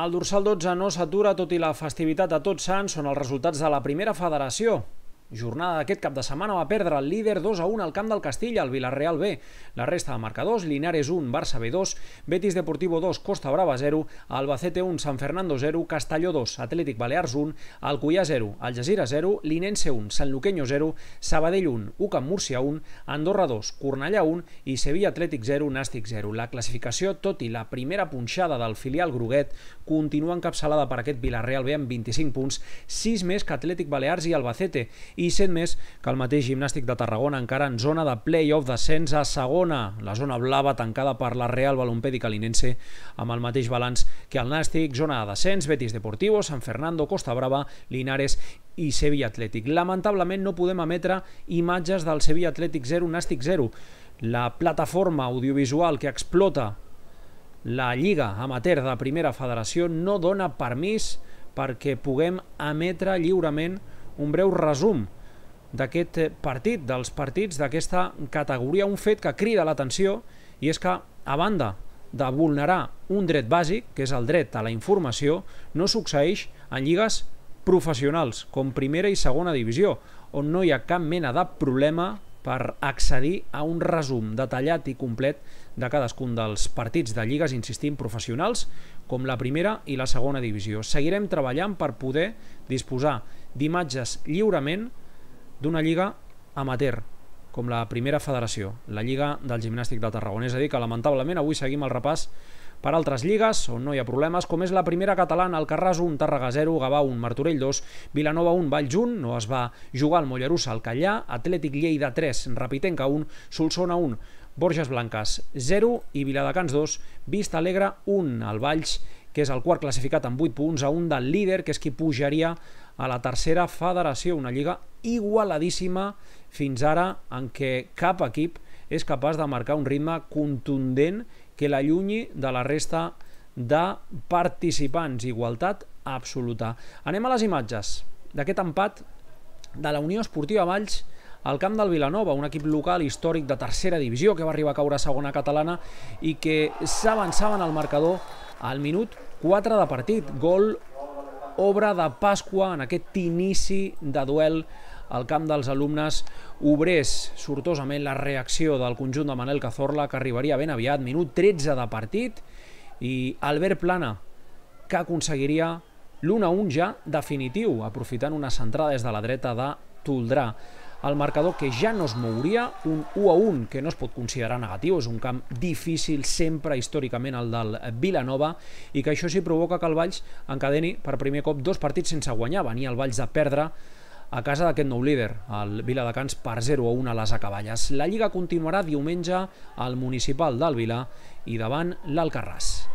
El dorsal 12 no s'atura tot i la festivitat de Tots Sants són els resultats de la primera federació. Jornada d'aquest cap de setmana va perdre el líder 2 a 1 al camp del Castell, al Villarreal B. La resta de marcadors, Linares 1, Barça B 2, Betis Deportivo 2, Costa Brava 0, Albacete 1, San Fernando 0, Castelló 2, Atlètic Balears 1, Alcuià 0, Algeciras 0, Linense 1, San Luqueño 0, Sabadell 1, UCAM Múrcia 1, Andorra 2, Cornellà 1 i Sevilla Atlètic 0, Nàstic 0. La classificació, tot i la primera punxada del filial groguet, continua encapçalada per aquest Villarreal B amb 25 punts, 6 més que Atlètic Balears i Albacete i 7 més que el mateix Gimnàstic de Tarragona encara en zona de play-off descens a segona, la zona blava tancada per la Real Balompedi Linense amb el mateix balanç que el Nàstic, zona de descens, Betis Deportivo, San Fernando, Costa Brava, Linares i Sevilla Atlètic. Lamentablement no podem emetre imatges del Sevilla Atlètic 0, Nàstic 0. La plataforma audiovisual que explota la Lliga Amateur de Primera Federació no dona permís perquè puguem emetre lliurement un breu resum d'aquest partit, dels partits d'aquesta categoria. Un fet que crida l'atenció i és que, a banda de vulnerar un dret bàsic, que és el dret a la informació, no succeeix en lligues professionals, com primera i segona divisió, on no hi ha cap mena de problema per accedir a un resum detallat i complet de cadascun dels partits de lligues, insistim, professionals, com la primera i la segona divisió. Seguirem treballant per poder disposar d'imatges lliurement d'una lliga amateur, com la primera federació, la Lliga del Gimnàstic de Tarragona. És a dir, que lamentablement avui seguim el repàs per altres lligues, on no hi ha problemes, com és la primera catalana, el Carràs 1, Tàrrega 0, Gavà 1, Martorell 2, Vilanova 1, Valls 1, no es va jugar el Mollerussa al Callà, Atlètic Lleida 3, Rapitenca 1, Solsona 1, Borges Blanques 0 i Viladecans 2, Vista Alegre 1, el Valls que és el quart classificat amb 8 punts, a un del líder, que és qui pujaria a la tercera federació, una lliga igualadíssima fins ara en què cap equip és capaç de marcar un ritme contundent que l'allunyi de la resta de participants. Igualtat absoluta. Anem a les imatges d'aquest empat de la Unió Esportiva Valls al camp del Vilanova, un equip local històric de tercera divisió que va arribar a caure a segona catalana i que s'avançava en el marcador al minut 4 de partit. Gol obra de Pasqua en aquest inici de duel al camp dels alumnes obrers. Sortosament la reacció del conjunt de Manel Cazorla, que arribaria ben aviat, minut 13 de partit, i Albert Plana, que aconseguiria l'1-1 ja definitiu, aprofitant una centrada des de la dreta de Toldrà. El marcador que ja no es mouria, un 1-1 que no es pot considerar negatiu, és un camp difícil sempre històricament el del Vilanova i que això sí provoca que el Valls encadeni per primer cop dos partits sense guanyar, venia el Valls de perdre a casa d'aquest nou líder, el Viladecans per 0-1 a a les acaballes. La Lliga continuarà diumenge al municipal del Vila i davant l'Alcarràs.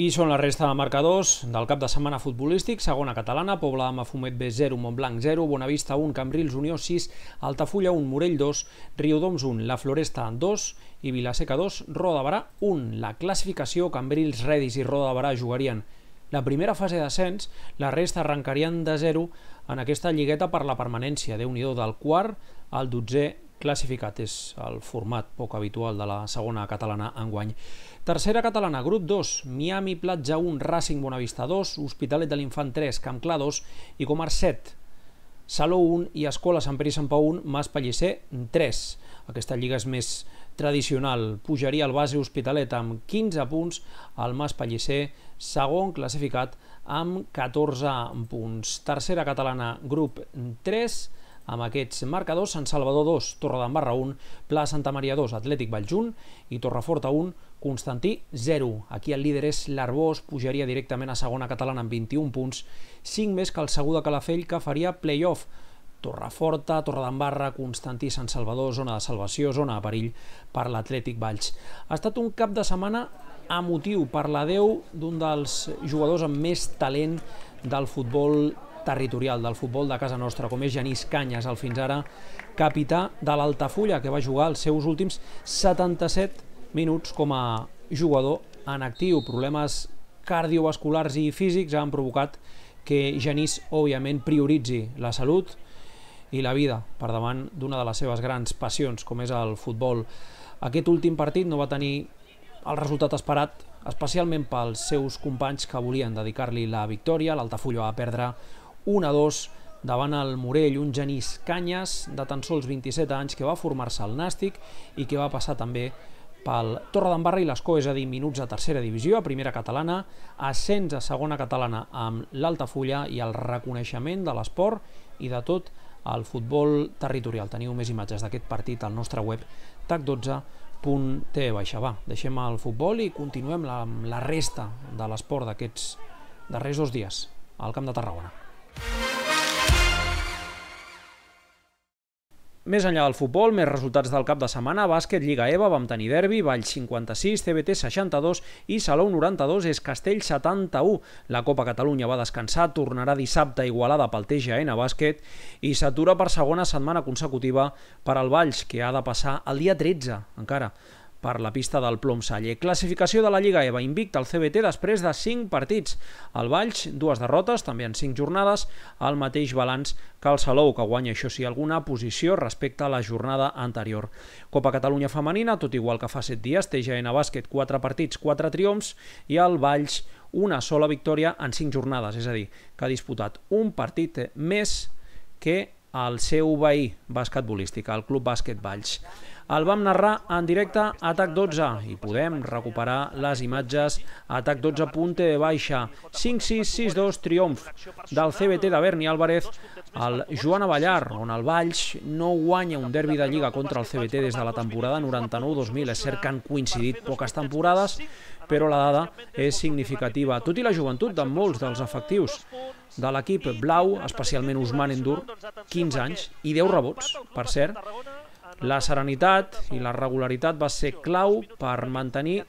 I són la resta de marcadors del cap de setmana futbolístic, segona catalana, Pobla de Mafumet B 0, Montblanc 0, Bonavista 1, Cambrils Unió 6, Altafulla 1, Morell 2, Riudoms 1, La Floresta 2 i Vilaseca 2, Roda Barà 1. La classificació, Cambrils, Redis i Roda Barà jugarien la primera fase d'ascens, la resta arrencarien de zero en aquesta lligueta per la permanència, de nhi del quart al dotzer classificat. És el format poc habitual de la segona catalana enguany. Tercera catalana, grup 2, Miami Platja 1, Racing Bonavista 2, Hospitalet de l'Infant 3, Camp Clar 2 i Comar 7. Saló 1 i Escola Sant Peri Sant Pau 1, Mas Pellicer 3. Aquesta lliga és més tradicional. Pujaria al base Hospitalet amb 15 punts, el Mas Pellicer segon classificat amb 14 punts. Tercera catalana, grup 3, amb aquests marcadors, Sant Salvador 2, Torredembarra 1, Pla Santa Maria 2, Atlètic Valljun i Torreforta 1, Constantí 0. Aquí el líder és l'Arbós, pujaria directament a segona catalana amb 21 punts, 5 més que el segur de Calafell que faria playoff. off Torreforta, Torredembarra, Constantí, Sant Salvador, zona de salvació, zona de perill per l'Atlètic Valls. Ha estat un cap de setmana emotiu per la Déu d'un dels jugadors amb més talent del futbol territorial, del futbol de casa nostra, com és Genís Canyes, el fins ara capità de l'Altafulla, que va jugar els seus últims 77 minuts com a jugador en actiu. Problemes cardiovasculars i físics han provocat que Genís, òbviament, prioritzi la salut, i la vida per davant d'una de les seves grans passions, com és el futbol. Aquest últim partit no va tenir el resultat esperat, especialment pels seus companys que volien dedicar-li la victòria. L'Altafulla va perdre 1-2 davant el Morell, un genís Canyes de tan sols 27 anys que va formar-se al Nàstic i que va passar també pel Torre d'en i l'Escó, és a dir, minuts a tercera divisió, a primera catalana, ascens a segona catalana amb l'Altafulla i el reconeixement de l'esport i de tot el al futbol territorial. Teniu més imatges d'aquest partit al nostre web tac12.tv. Deixem el futbol i continuem amb la, la resta de l'esport d'aquests darrers dos dies al Camp de Tarragona. Més enllà del futbol, més resultats del cap de setmana, bàsquet, Lliga EVA, vam tenir derbi, Vall 56, CBT 62 i Salou 92, és Castell 71. La Copa Catalunya va descansar, tornarà dissabte Igualada pel TGN Bàsquet i s'atura per segona setmana consecutiva per al Valls, que ha de passar el dia 13, encara, per la pista del Plom Saller. Classificació de la Lliga EVA invicta al CBT després de 5 partits. El Valls, dues derrotes, també en 5 jornades, el mateix balanç que el Salou, que guanya això sí alguna posició respecte a la jornada anterior. Copa Catalunya femenina, tot igual que fa 7 dies, té Bàsquet 4 partits, 4 triomfs, i el Valls una sola victòria en 5 jornades, és a dir, que ha disputat un partit més que el seu veí basquetbolístic, el Club Bàsquet Valls el vam narrar en directe a Atac 12 i podem recuperar les imatges a Atac 12 punte baixa 5-6-6-2 triomf del CBT de Berni Álvarez al Joan Avallar, on el Valls no guanya un derbi de Lliga contra el CBT des de la temporada 99-2000. És cert que han coincidit poques temporades, però la dada és significativa, tot i la joventut de molts dels efectius de l'equip blau, especialment Usman Endur, 15 anys i 10 rebots, per cert, la serenitat i la regularitat va ser clau per mantenir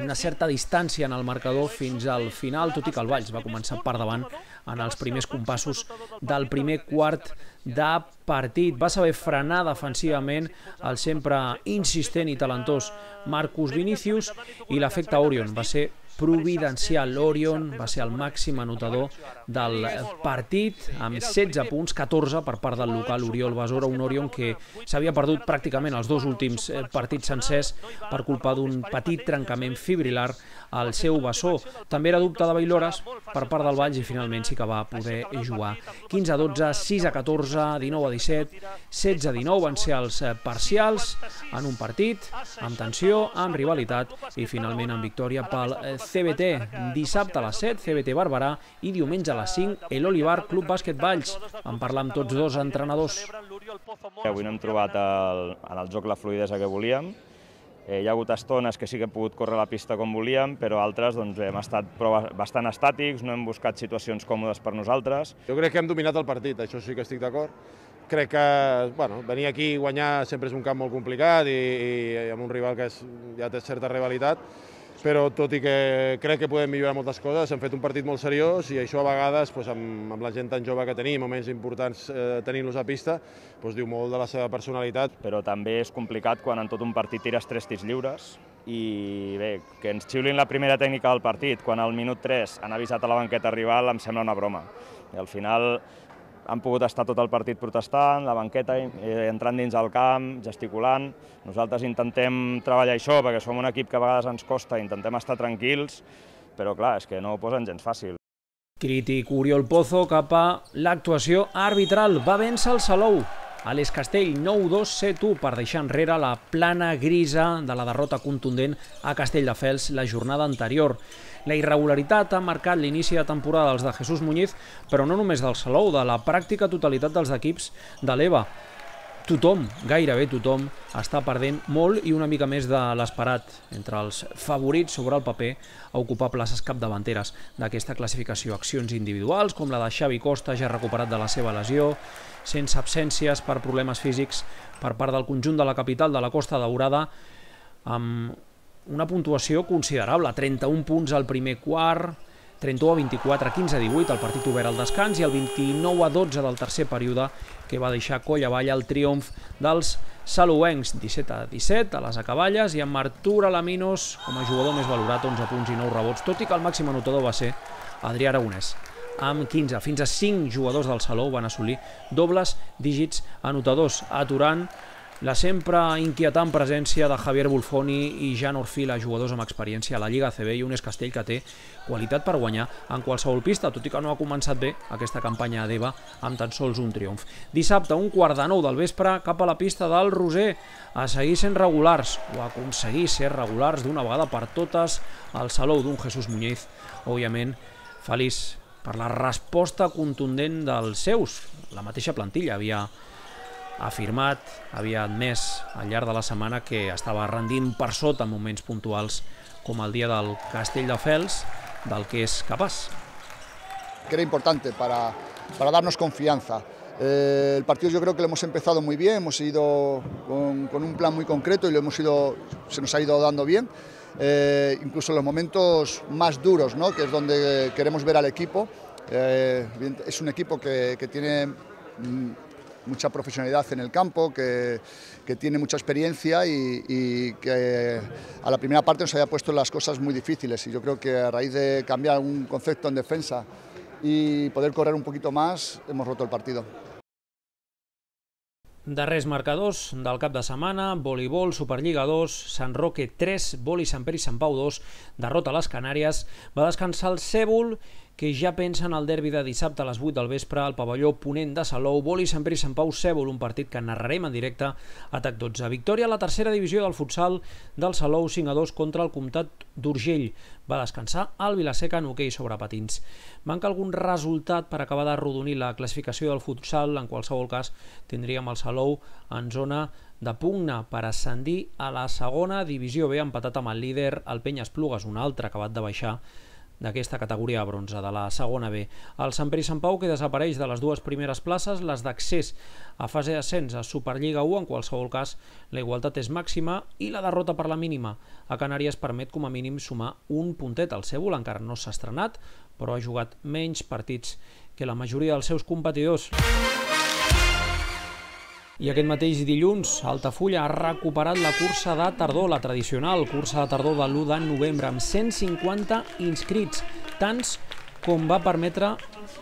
una certa distància en el marcador fins al final, tot i que el Valls va començar per davant en els primers compassos del primer quart de partit. Va saber frenar defensivament el sempre insistent i talentós Marcus Vinicius i l'efecte Orion va ser providencial. Eh, L'Orion va ser el màxim anotador del partit, amb 16 punts, 14 per part del local Oriol Besora, un Orion que s'havia perdut pràcticament els dos últims eh, partits sencers per culpa d'un petit trencament fibrilar al seu bessó. També era dubte de Bailores per part del Valls i finalment sí que va poder jugar. 15 a 12, 6 a 14, 19 a 17, 16 a 19 van ser els eh, parcials en un partit, amb tensió, amb rivalitat i finalment amb victòria pel CBT. Dissabte a les 7, CBT Barberà, i diumenge a les 5, el Olivar Club Bàsquet Valls. En parlar amb tots dos entrenadors. Avui no hem trobat el, en el joc la fluidesa que volíem, Eh, hi ha hagut estones que sí que hem pogut córrer la pista com volíem, però altres doncs, hem estat bastant estàtics, no hem buscat situacions còmodes per nosaltres. Jo crec que hem dominat el partit, això sí que estic d'acord. Crec que bueno, venir aquí i guanyar sempre és un camp molt complicat i, i amb un rival que és, ja té certa rivalitat, però tot i que crec que podem millorar moltes coses, hem fet un partit molt seriós i això a vegades, doncs, amb, amb la gent tan jove que tenim, moments importants eh, tenint-los a pista, doncs, diu molt de la seva personalitat. Però també és complicat quan en tot un partit tires tres tirs lliures, i bé, que ens xiulin la primera tècnica del partit, quan al minut 3 han avisat a la banqueta rival, em sembla una broma. I al final han pogut estar tot el partit protestant, la banqueta, eh, entrant dins el camp, gesticulant. Nosaltres intentem treballar això perquè som un equip que a vegades ens costa, intentem estar tranquils, però clar, és que no ho posen gens fàcil. Crític Oriol Pozo cap a l'actuació arbitral. Va vèncer el Salou les Castell, 9-2, 7-1 per deixar enrere la plana grisa de la derrota contundent a Castelldefels la jornada anterior. La irregularitat ha marcat l'inici de temporada dels de Jesús Muñiz, però no només del Salou, de la pràctica totalitat dels equips de l'EVA tothom, gairebé tothom, està perdent molt i una mica més de l'esperat entre els favorits sobre el paper a ocupar places capdavanteres d'aquesta classificació. Accions individuals, com la de Xavi Costa, ja recuperat de la seva lesió, sense absències per problemes físics per part del conjunt de la capital de la Costa Daurada, amb una puntuació considerable, 31 punts al primer quart, 31 a 24, 15 a 18, el partit obert al descans, i el 29 a 12 del tercer període, que va deixar coll avall el triomf dels saluencs, 17 a 17 a les acaballes, i amb Artur Alaminos com a jugador més valorat, 11 punts i 9 rebots, tot i que el màxim anotador va ser Adrià Aragonès amb 15. Fins a 5 jugadors del Salou van assolir dobles dígits anotadors, aturant la sempre inquietant presència de Javier Bulfoni i Jan Orfila, jugadors amb experiència a la Lliga CB i un Escastell que té qualitat per guanyar en qualsevol pista, tot i que no ha començat bé aquesta campanya d'Eva amb tan sols un triomf. Dissabte, un quart de nou del vespre, cap a la pista del Roser, a seguir sent regulars, o a aconseguir ser regulars d'una vegada per totes al Salou d'un Jesús Muñiz, òbviament feliç per la resposta contundent dels seus. La mateixa plantilla havia ha había mes admès al llarg de la semana... que estava rendint per sota en moments puntuals com el dia del Fels, del que es capaz. Que era importante para, para darnos confianza. Eh, el partido yo creo que lo hemos empezado muy bien, hemos ido con, un plan muy concreto y lo hemos ido, se nos ha ido dando bien. Eh, incluso en los momentos más duros, ¿no? que es donde queremos ver al equipo. Eh, es un equipo que, que tiene mm, mucha profesionalidad en el campo, que, que tiene mucha experiencia y, y, que a la primera parte nos había puesto las cosas muy difíciles y yo creo que a raíz de cambiar un concepto en defensa y poder correr un poquito más, hemos roto el partido. Darrers marcadors del cap de semana, voleibol, Superliga 2, San Roque 3, voli Sant Peri San Pau 2, derrota a les Canàries, va descansar el Cèbol que ja pensa en el derbi de dissabte a les 8 del vespre al pavelló Ponent de Salou, Boli Sant Pere i Sant Pau Sèvol, un partit que narrarem en directe a TAC 12. Victòria a la tercera divisió del futsal del Salou 5 a 2 contra el Comtat d'Urgell. Va descansar al Vilaseca en hoquei okay sobre patins. Manca algun resultat per acabar d'arrodonir la classificació del futsal, en qualsevol cas tindríem el Salou en zona de pugna per ascendir a la segona divisió B, empatat amb el líder, el Penyes Plugues, un altre acabat de baixar d'aquesta categoria de bronze de la segona B. El Sant Peri Sant Pau que desapareix de les dues primeres places, les d'accés a fase d'ascens a Superliga 1, en qualsevol cas la igualtat és màxima i la derrota per la mínima a Canàries permet com a mínim sumar un puntet al Cebol, encara no s'ha estrenat, però ha jugat menys partits que la majoria dels seus competidors. I aquest mateix dilluns, Altafulla ha recuperat la cursa de tardor, la tradicional cursa de tardor de l'1 de novembre, amb 150 inscrits, tants com va permetre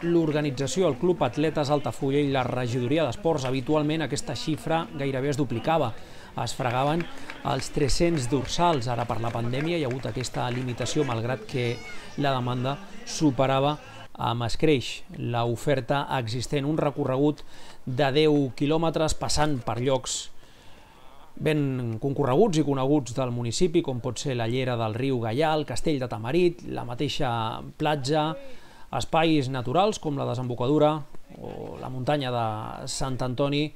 l'organització, el Club Atletes Altafulla i la regidoria d'esports. Habitualment aquesta xifra gairebé es duplicava. Es fregaven els 300 dorsals. Ara per la pandèmia hi ha hagut aquesta limitació, malgrat que la demanda superava amb escreix l'oferta existent, un recorregut de 10 quilòmetres passant per llocs ben concorreguts i coneguts del municipi, com pot ser la Llera del riu Gaià, el Castell de Tamarit, la mateixa platja, espais naturals com la desembocadura o la muntanya de Sant Antoni,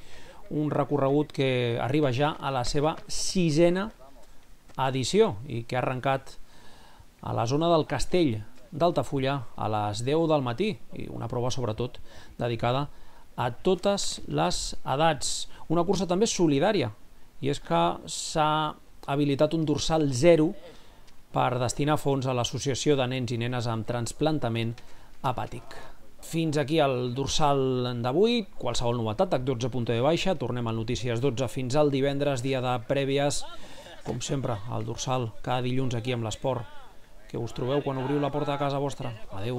un recorregut que arriba ja a la seva sisena edició i que ha arrencat a la zona del Castell d'Altafulla a les 10 del matí i una prova sobretot dedicada a totes les edats. Una cursa també solidària i és que s'ha habilitat un dorsal zero per destinar fons a l'Associació de Nens i Nenes amb Transplantament Hepàtic. Fins aquí el dorsal d'avui, qualsevol novetat, H12.de e baixa, tornem a Notícies 12 fins al divendres, dia de prèvies, com sempre, el dorsal cada dilluns aquí amb l'esport que us trobeu quan obriu la porta de casa vostra. Adeu.